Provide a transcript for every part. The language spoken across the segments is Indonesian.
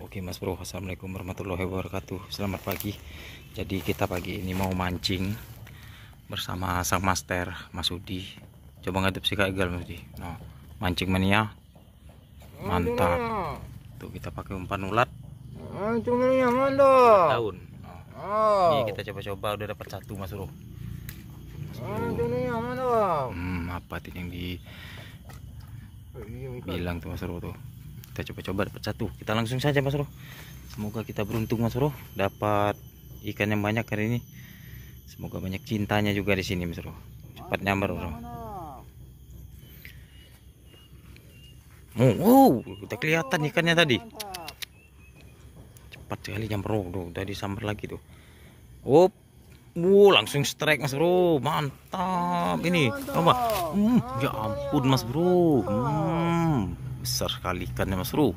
Oke Mas Bro Assalamualaikum warahmatullahi wabarakatuh Selamat pagi Jadi kita pagi ini mau mancing Bersama sang master Mas Udi Coba ngadep si Kak Mas Udi nah, Mancing mania Mantap Tuh kita pakai umpan ulat Mancing mania mantap Tahun. Oh. Ini kita coba-coba udah dapat satu Mas Bro Mancing mania mantap Hmm apa yang di oh, iya, Bilang tuh Mas Bro tuh kita coba-coba dapat satu kita langsung saja mas bro semoga kita beruntung mas bro dapat ikan yang banyak hari ini semoga banyak cintanya juga di sini mas bro cepat nyamber bro oh, oh kita kelihatan ikannya tadi cepat sekali nyamber bro oh, udah disamber lagi tuh up wow langsung strike mas bro, mantap ini, coba, hmm, ya ampun mas bro, hmm besar sekali ikannya mas Ru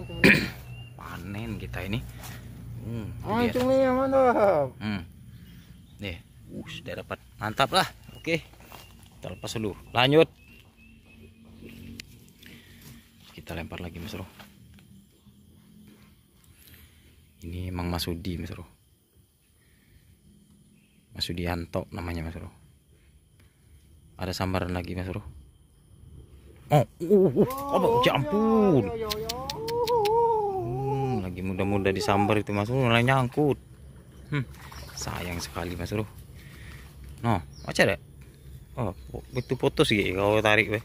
panen kita ini hmm, yang mantap hmm. nih uh, sudah dapat mantap lah oke kita lepas dulu lanjut kita lempar lagi mas Ru ini emang mas Masudi mas Ru Anto namanya mas Ru ada sambaran lagi mas Ru Oh, oh, oh, ya ampun. Ya, ya, hmm, lagi mudah-mudah disambar itu Mas Ruh, mulai nyangkut. Hmm, sayang sekali Mas Ruh. No, macam ada? Oh, itu putus gitu kalau tarik weh.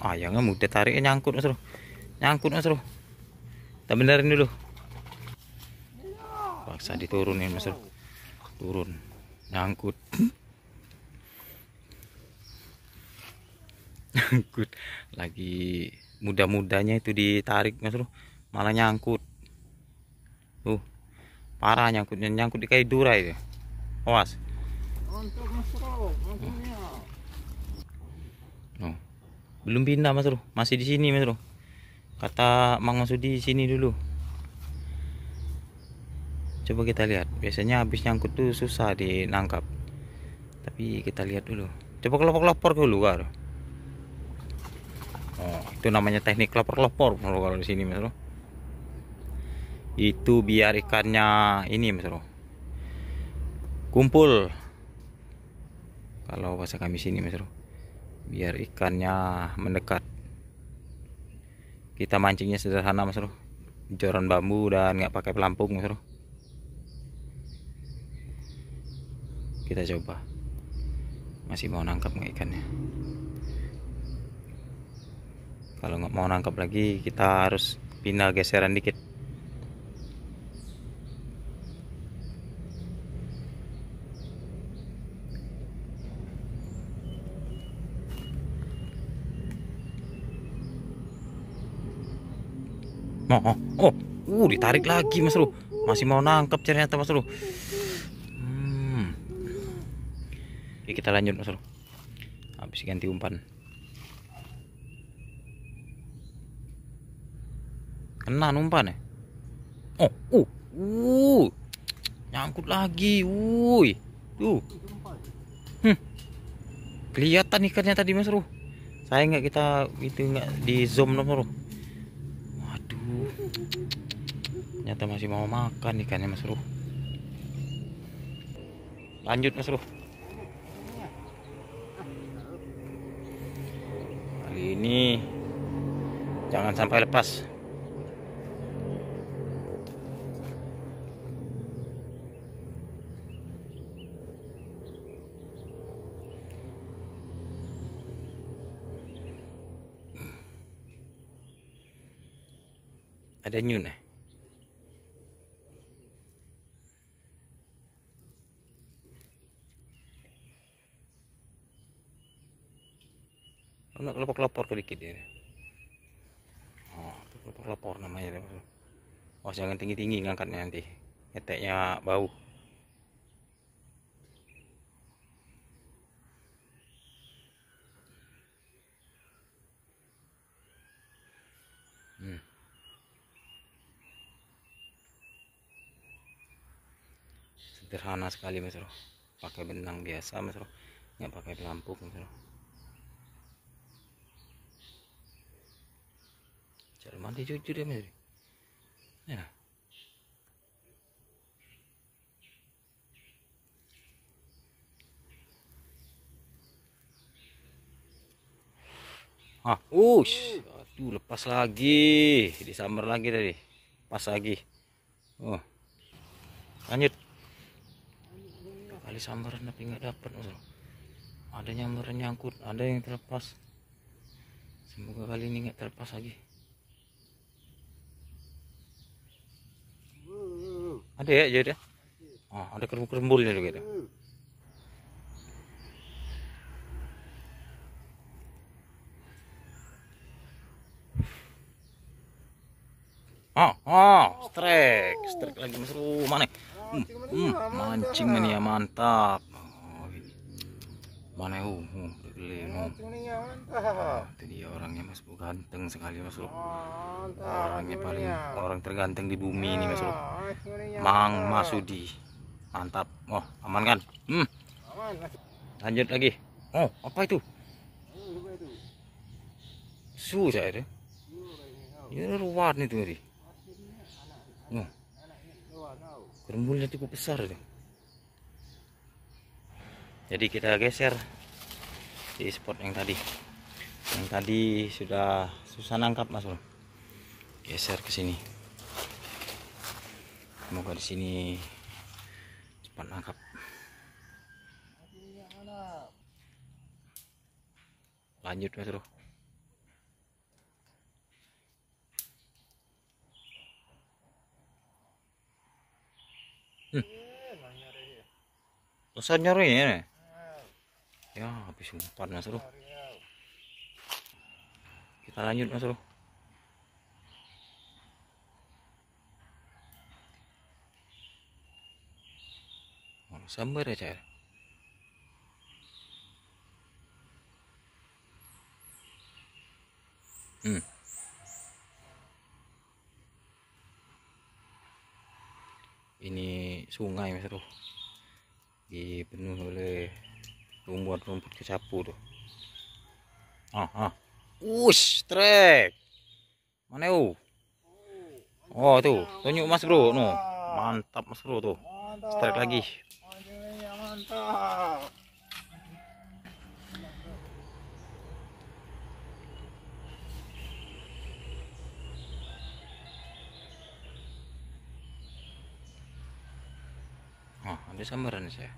Ayangnya ah, mudah tariknya nyangkut Mas Ruh. Nyangkut Mas Ruh. Kita benerin dulu. Paksa diturunin Mas Ruh. Turun. Nyangkut. nyangkut lagi muda mudanya itu ditarik mas bro malah nyangkut tuh parah nyangkutnya nyangkut di kayu dura itu awas Mantap, mas bro. Oh. belum pindah mas bro masih di sini mas bro kata Mang Masudi di sini dulu coba kita lihat biasanya habis nyangkut tuh susah dinangkap tapi kita lihat dulu coba kelopor-kelopor ke luar oh, itu namanya teknik lapor-lapor kalau di sini mas bro itu biar ikannya ini mas bro kumpul kalau bahasa kami sini mas bro biar ikannya mendekat kita mancingnya sederhana mas bro joran bambu dan nggak pakai pelampung mas bro kita coba masih mau nangkap nggak ikannya kalau nggak mau nangkap lagi kita harus pindah geseran dikit oh, oh, oh uh, ditarik lagi mas Ruh masih mau nangkep ternyata mas Ruh hmm. Oke, kita lanjut mas Ruh habis ganti umpan kena numpan ya oh uh uh nyangkut lagi wuih tuh hmm. kelihatan ikannya tadi mas Ruh saya nggak kita itu nggak di zoom nomor Ruh waduh ternyata masih mau makan ikannya mas Ruh lanjut mas Ruh kali ini jangan sampai lepas ada nyun eh? Anak lapor-lapor sedikit ya. Oh, lapor-lapor namanya. Oh, jangan tinggi-tinggi ngangkatnya nanti. Eteknya bau. sederhana sekali mas bro pakai benang biasa mas bro nggak pakai pelampung mas bro cara mati cucu deh mas bro ya Ah, ush, aduh lepas lagi, disamber lagi tadi, pas lagi. Oh, lanjut cari sambaran tapi nggak dapat ada nyambaran nyangkut ada yang terlepas semoga kali ini nggak terlepas lagi ada ya jadi ya? oh, ah, ada kerbau kerembul ya gitu Oh, oh, strike, strike lagi mesru ah, ah, mana? Hmm, hmm, mancing ini ya, mantap. Oh, mana uh, Jadi ah, orangnya Mas Bu ganteng sekali Mas Bro. Orangnya paling ya. orang terganteng di bumi ini Mas Bro. Ah, ya, Mang Masudi. Mantap. Oh, aman kan? Hmm. Lanjut lagi. Oh, apa itu? Susah oh, itu. Ini ruwet nih tuh tadi. Gerumbulnya cukup besar nih. Jadi kita geser di spot yang tadi. Yang tadi sudah susah nangkap Mas Bro. Geser ke sini. Semoga di sini cepat nangkap. Lanjut Mas Bro. Usah nyari ya. Ya, habis umpan Mas Ruh. Kita lanjut Mas Ruh. Sambar aja. Ya, hmm. sungai mas tuh dipenuhi oleh rumput-rumput kesapu tuh ah ah us trek mana oh oh tuh tunjuk mas bro no mantap mas bro tuh strike lagi mantap oh ada sambaran saya.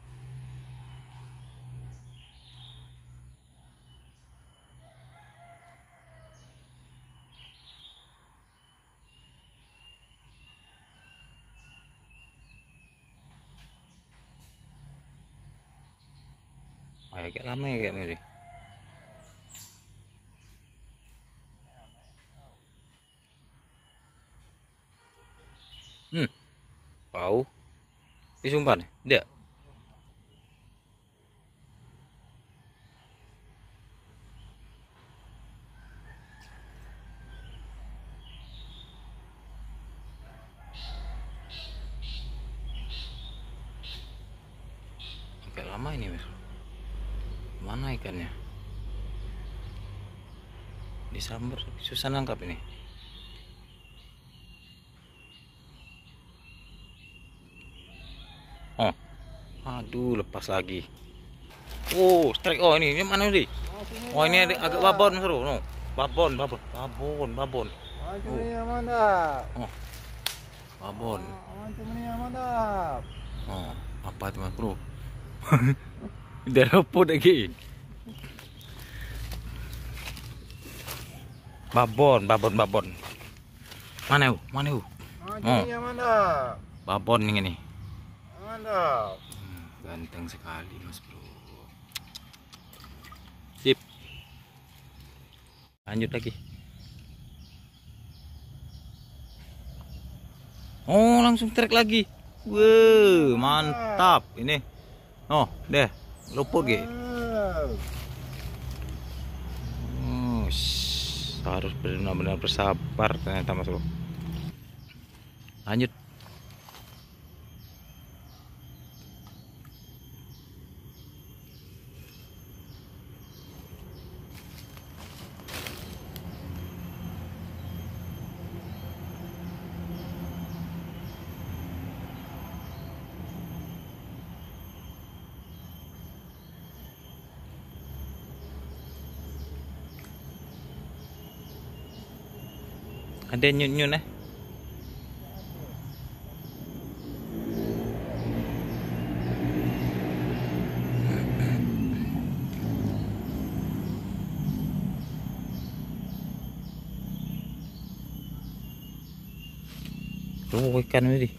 Oh, agak ya, lama ya kayak milih. hmm bau nih dia. Sampai lama ini, mas. Mana ikannya? Disambar, susah nangkap ini. Aduh, lepas lagi. Oh, strike. Oh, ini ini mana sih? Oh, ini ada, agak babon seru. No. Babon, babon, babon, babon. Oh. oh. Babon. Oh, apa itu, Mas Bro? Dia repot lagi. Babon, babon, babon. Mana u? Mana u? Oh. Babon ini nih. Mantap ganteng sekali mas bro sip lanjut lagi oh langsung trek lagi wow mantap ini oh deh lupa gitu harus benar-benar bersabar ternyata mas bro lanjut ada nyun-nyun eh Tuh ikan ini.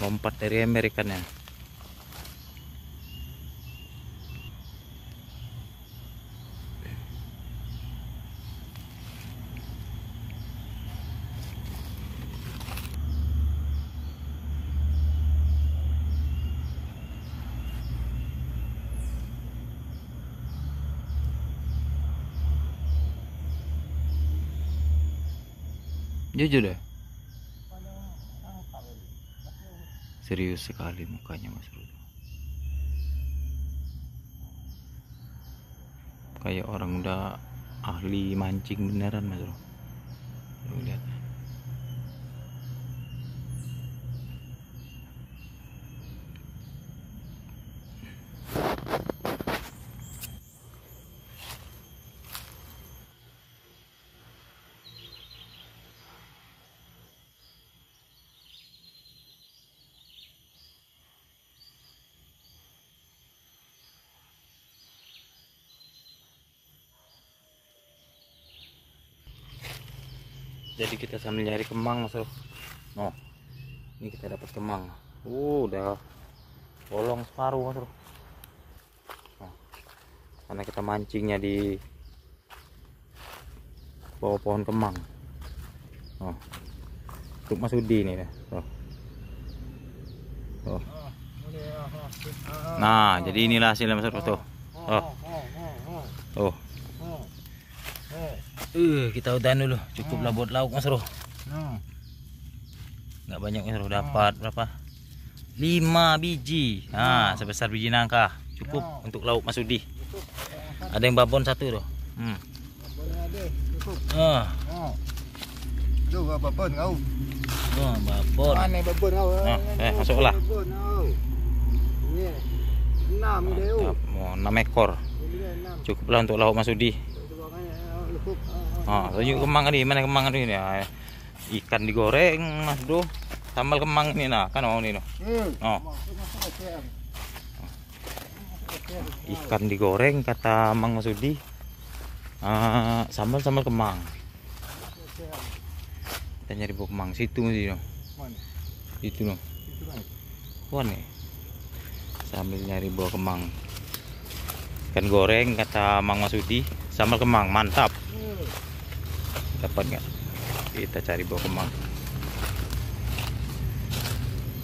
Lompat dari Amerika nih. jujur ya? deh serius sekali mukanya mas Bro, kayak orang udah ahli mancing beneran mas Bro. lihat jadi kita sambil nyari kemang mas oh ini kita dapat kemang uh, udah bolong separuh mas nah, karena kita mancingnya di bawah pohon kemang oh nah, untuk Mas Udi ini ya oh. Oh. nah jadi inilah hasilnya mas tuh oh oh Uh, kita udahan dulu. Cukuplah oh. buat lauk Mas Ruh. Oh. Hmm. Nggak banyak Mas dapat oh. berapa? 5 biji. Nah, sebesar biji nangka. Cukup untuk lauk Mas Udi. Ada yang babon satu tuh. Hmm. Cukup. Ah. Oh. babon kau. Oh, babon. Mana babon kau? Ah, eh, masuklah. Babon kau. Ini. 6 dia. 6 ekor. Cukuplah untuk lauk Mas Udi. Ah, Oh, oh. oh. kemang ini, mana kemang ini ya. Ah, ikan digoreng, Mas Bro. Sambal kemang ini nah, kan mau ini no. Oh. Ikan digoreng kata Mang Masudi. Uh, ah, sambal sambal kemang. Kita nyari buah kemang situ Mas no. Itu no. Wah nih. Sambil nyari buah kemang. Ikan goreng kata Mang Masudi sambal kemang mantap hmm. dapat nggak kita cari buah kemang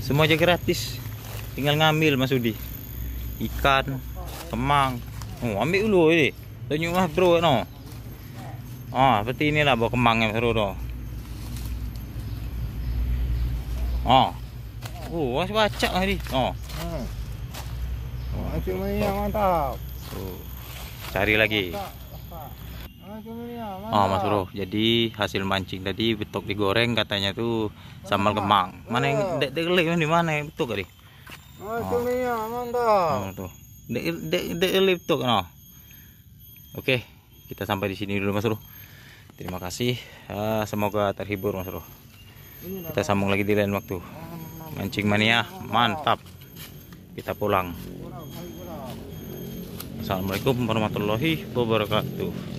semua aja gratis tinggal ngambil Mas Udi ikan kemang oh ambil dulu ini tunjuk Mas Bro no oh seperti inilah buah kemangnya yang seru no. Ah. oh oh was baca hari oh Masih mantap. Cari lagi. Oh Mas Bro, jadi hasil mancing tadi betok digoreng katanya tuh sambal kemang. Mana yang ah, ah. dek dek lek di mana yang betok tadi? Oh, mantap. Dek dek lek betok no. Oke, kita sampai di sini dulu Mas Bro. Terima kasih. semoga terhibur Mas Bro. Kita sambung lagi di lain waktu. Mancing mania, mantap. Kita pulang. Assalamualaikum warahmatullahi wabarakatuh.